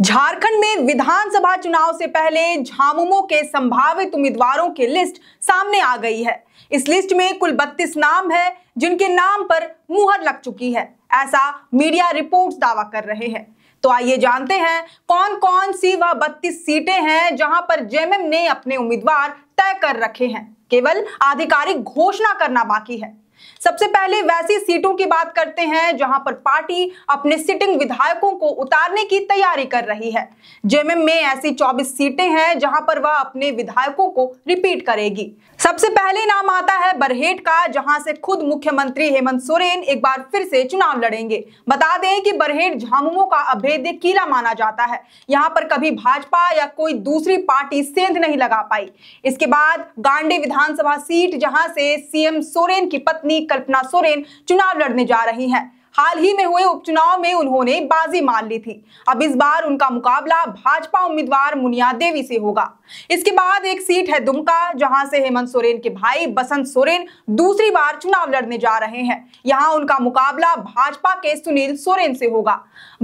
झारखंड में विधानसभा चुनाव से पहले झामुमो के संभावित उम्मीदवारों की लिस्ट सामने आ गई है इस लिस्ट में कुल 32 नाम है जिनके नाम पर मुहर लग चुकी है ऐसा मीडिया रिपोर्ट्स दावा कर रहे हैं तो आइए जानते हैं कौन कौन सी वह 32 सीटें हैं जहां पर जेएमएम ने अपने उम्मीदवार तय कर रखे हैं केवल आधिकारिक घोषणा करना बाकी है सबसे पहले वैसी सीटों की बात करते हैं जहां पर पार्टी अपने सिटिंग विधायकों को उतारने की तैयारी कर रही है जेएमएम में ऐसी 24 सीटें हैं जहां पर वह अपने विधायकों को रिपीट करेगी सबसे पहले नाम आता है बरहेट का जहां से खुद मुख्यमंत्री हेमंत सोरेन एक बार फिर से चुनाव लड़ेंगे बता दें कि बरहेट झामुमो का अभेद्य किला माना जाता है यहाँ पर कभी भाजपा या कोई दूसरी पार्टी सेंध नहीं लगा पाई इसके बाद गांडे विधानसभा सीट जहां से सीएम सोरेन की पत्नी पत्नी कल्पना सोरेन चुनाव लड़ने जा रही हैं हाल ही में हुए उपचुनाव में उन्होंने बाजी मार ली थी अब इस बार उनका मुकाबला भाजपा उम्मीदवार मुनिया देवी से होगा इसके बाद एक सीट है दुमका जहां से हेमंत सोरेन के भाई बसंत सोरेन दूसरी बार चुनाव लड़ने जा रहे हैं यहां उनका मुकाबला भाजपा के सुनील सोरेन से होगा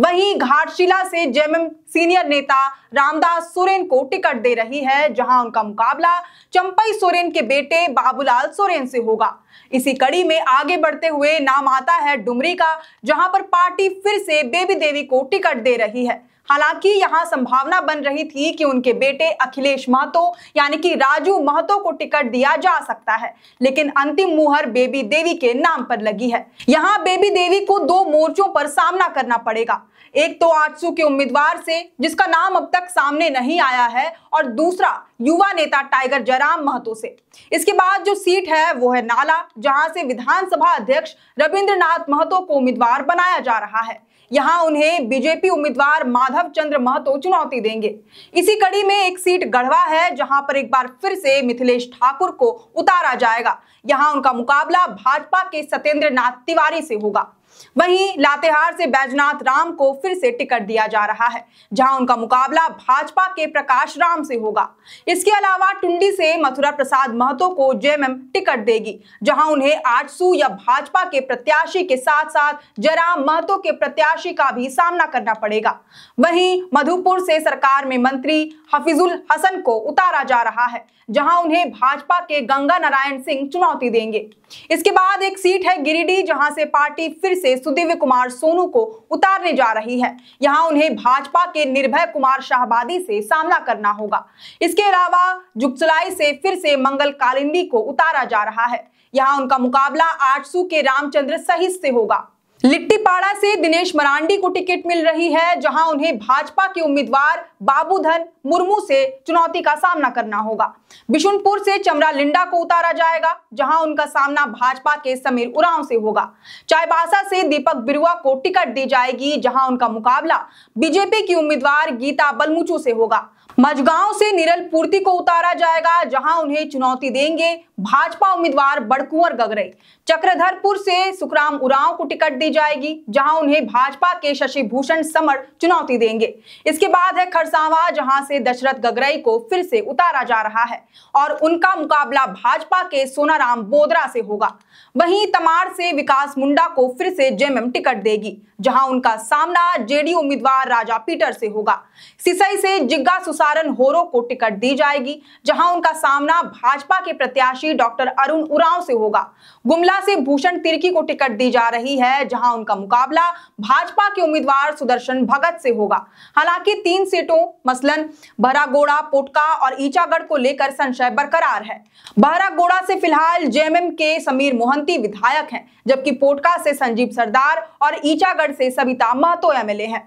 वहीं घाटशिला से जेएमएम सीनियर नेता रामदास सोरेन को टिकट दे रही है जहां उनका मुकाबला चंपई सोरेन के बेटे बाबूलाल सोरेन से होगा इसी कड़ी में आगे बढ़ते हुए नाम आता है डुमरी का जहां पर पार्टी फिर से बेबी देवी को टिकट दे रही है हालांकि यहां संभावना बन रही थी कि उनके बेटे अखिलेश महतो यानी कि राजू महतो को टिकट दिया जा सकता है लेकिन अंतिम मुहर बेबी देवी के नाम पर लगी है यहां बेबी देवी को दो मोर्चों पर सामना करना पड़ेगा एक तो आठसू के उम्मीदवार से जिसका नाम अब तक सामने नहीं आया है और दूसरा युवा नेता टाइगर जयराम महतो से इसके बाद जो सीट है वो है नाला जहां से विधानसभा अध्यक्ष रविंद्रनाथ महतो को उम्मीदवार बनाया जा रहा है यहां उन्हें बीजेपी उम्मीदवार माधव चंद्र महतो चुनौती देंगे इसी कड़ी में एक सीट गढ़वा है जहां पर एक बार फिर से मिथिलेश ठाकुर को उतारा जाएगा यहां उनका मुकाबला भाजपा के सत्येंद्र नाथ तिवारी से होगा वहीं लातेहार से बैजनाथ राम को फिर से टिकट दिया जा रहा है जहां उनका मुकाबला भाजपा के प्रकाश राम से होगा इसके अलावा टुंडी से मथुरा प्रसाद महतो को जेएमएम टिकट देगी जहां उन्हें आजसू या भाजपा के प्रत्याशी के साथ साथ जयराम महतो के प्रत्याशी का भी सामना करना पड़ेगा वहीं मधुपुर से सरकार में मंत्री हफिजुल हसन को उतारा जा रहा है जहां उन्हें भाजपा के गंगा नारायण सिंह चुनौती देंगे इसके बाद एक सीट है गिरिडीह जहां से पार्टी फिर से सुदिव्य कुमार सोनू को उतारने जा रही है यहां उन्हें भाजपा के निर्भय कुमार शाहबादी से सामना करना होगा इसके अलावा जुगसलाई से फिर से मंगल कालिंदी को उतारा जा रहा है यहाँ उनका मुकाबला आठसू के रामचंद्र सहित से होगा लिट्टीपाड़ा से दिनेश मरांडी को टिकट मिल रही है जहां उन्हें भाजपा के उम्मीदवार बाबूधन मुर्मू से चुनौती का सामना करना होगा बिशुनपुर से चमरा लिंडा को उतारा जाएगा जहां उनका सामना भाजपा के समीर उरांव से होगा चायबासा से दीपक बिरुआ को टिकट दी जाएगी जहां उनका मुकाबला बीजेपी की उम्मीदवार गीता बलमुचू से होगा मजगांव से निरल पूर्ति को उतारा जाएगा जहां उन्हें चुनौती देंगे भाजपा उम्मीदवार बड़कुंवर गगरे चक्रधरपुर से सुखराम उरांव को टिकट दी जाएगी जहां उन्हें भाजपा के शशि भूषण समर चुनौती देंगे इसके बाद है खरसावा जहां से से दशरथ गगराई को फिर से उतारा जा रहा है और उनका मुकाबला भाजपा के सोनाराम बोदरा से होगा वहीं तमार से विकास मुंडा को फिर से जेएमएम टिकट देगी जहां उनका सामना जेडीयू उम्मीदवार राजा पीटर से होगा सिसई से जिग्गा सुसारन होरो को टिकट दी जाएगी जहां उनका सामना भाजपा के प्रत्याशी डॉक्टर अरुण उराव से होगा गुमला से भूषण तिर्की को टिकट दी जा रही है जहां उनका मुकाबला भाजपा के उम्मीदवार सुदर्शन भगत से होगा हालांकि तीन सीटों मसलन बहरागोड़ा पोटका और ईचागढ़ को लेकर संशय बरकरार है बहरागोड़ा से फिलहाल जेएमएम के समीर मोहंती विधायक हैं जबकि पोटका से संजीव सरदार और ईचागढ़ से सविता महतो एमएलए हैं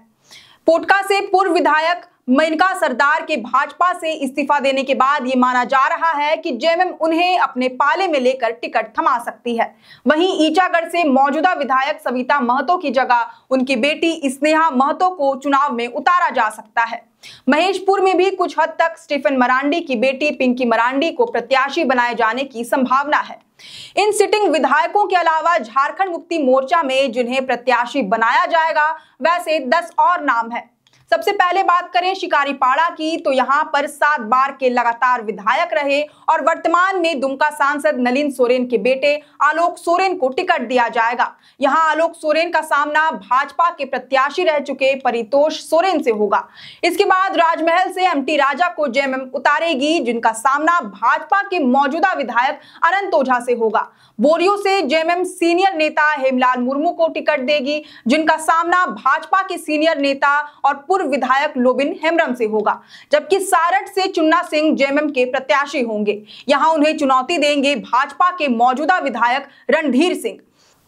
पोटका से पूर्व विधायक मेनका सरदार के भाजपा से इस्तीफा देने के बाद ये माना जा रहा है कि जेएमएम उन्हें अपने पाले में लेकर टिकट थमा सकती है वहीं ईचागढ़ से मौजूदा विधायक सविता महतो की जगह उनकी बेटी स्नेहा महतो को चुनाव में उतारा जा सकता है महेशपुर में भी कुछ हद तक स्टीफन मरांडी की बेटी पिंकी मरांडी को प्रत्याशी बनाए जाने की संभावना है इन सिटिंग विधायकों के अलावा झारखंड मुक्ति मोर्चा में जिन्हें प्रत्याशी बनाया जाएगा वैसे दस और नाम है सबसे पहले बात करें शिकारीपाड़ा की तो यहाँ पर सात बार के लगातार विधायक रहे और वर्तमान में दुमका सांसद नलिन सोरेन के बेटे आलोक सोरेन को टिकट दिया जाएगा यहाँ आलोक सोरेन का सामना भाजपा के प्रत्याशी रह चुके परितोष सोरेन से होगा इसके बाद राजमहल से एम राजा को जेएमएम उतारेगी जिनका सामना भाजपा के मौजूदा विधायक अनंत ओझा से होगा बोरियो से जेएमएम सीनियर नेता हेमलाल मुर्मू को टिकट देगी जिनका सामना भाजपा के सीनियर नेता और पूर्व विधायक लोबिन हेमरम से होगा जबकि सारठ से चुन्ना सिंह जेएमएम के प्रत्याशी होंगे यहां उन्हें चुनौती देंगे भाजपा के मौजूदा विधायक रणधीर सिंह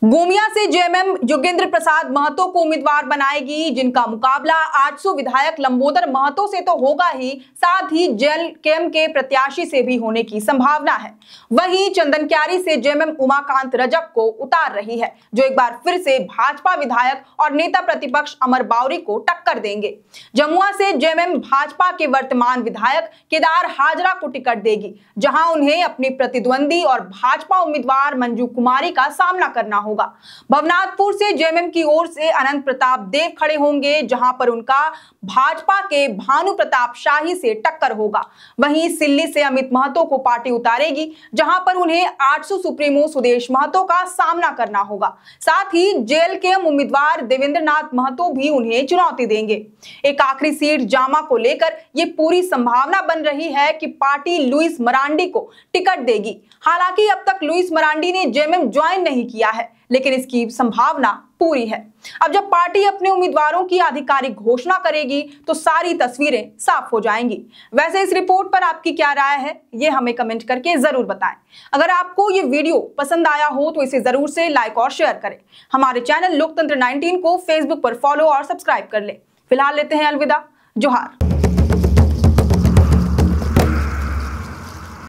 गोमिया से जेएमएम योगेंद्र प्रसाद महतो को उम्मीदवार बनाएगी जिनका मुकाबला 800 विधायक लंबोदर महतो से तो होगा ही साथ ही जेल केम के प्रत्याशी से भी होने की संभावना है वहीं चंदन क्यारी से जेएमएम उमाकांत रजक को उतार रही है जो एक बार फिर से भाजपा विधायक और नेता प्रतिपक्ष अमर बावरी को टक्कर देंगे जमुआ से जेएमएम भाजपा के वर्तमान विधायक केदार हाजरा को टिकट देगी जहां उन्हें अपनी प्रतिद्वंदी और भाजपा उम्मीदवार मंजू कुमारी का सामना करना होगा भवनाथपुर से जेएमएम की ओर से अनंत प्रताप देव खड़े होंगे जहां पर उनका भाजपा के भानु प्रताप शाही से टक्कर होगा वहीं सिल्ली से अमित महतो को पार्टी उतारेगी जहां पर उन्हें 800 सुप्रीमो सुदेश महतो का सामना करना होगा साथ ही जेल के उम्मीदवार देवेंद्र नाथ महतो भी उन्हें चुनौती देंगे एक आखिरी सीट जामा को लेकर यह पूरी संभावना बन रही है कि पार्टी लुइस मरांडी को टिकट देगी हालांकि अब तक लुइस मरांडी ने जेएमएम ज्वाइन नहीं किया है लेकिन इसकी संभावना पूरी है अब जब पार्टी अपने उम्मीदवारों की आधिकारिक घोषणा करेगी तो सारी तस्वीरें साफ हो जाएंगी वैसे इस रिपोर्ट पर आपकी क्या राय है ये हमें कमेंट करके जरूर बताएं अगर आपको ये वीडियो पसंद आया हो तो इसे जरूर से लाइक और शेयर करें हमारे चैनल लोकतंत्र नाइनटीन को फेसबुक पर फॉलो और सब्सक्राइब कर ले फिलहाल लेते हैं अलविदा जोहार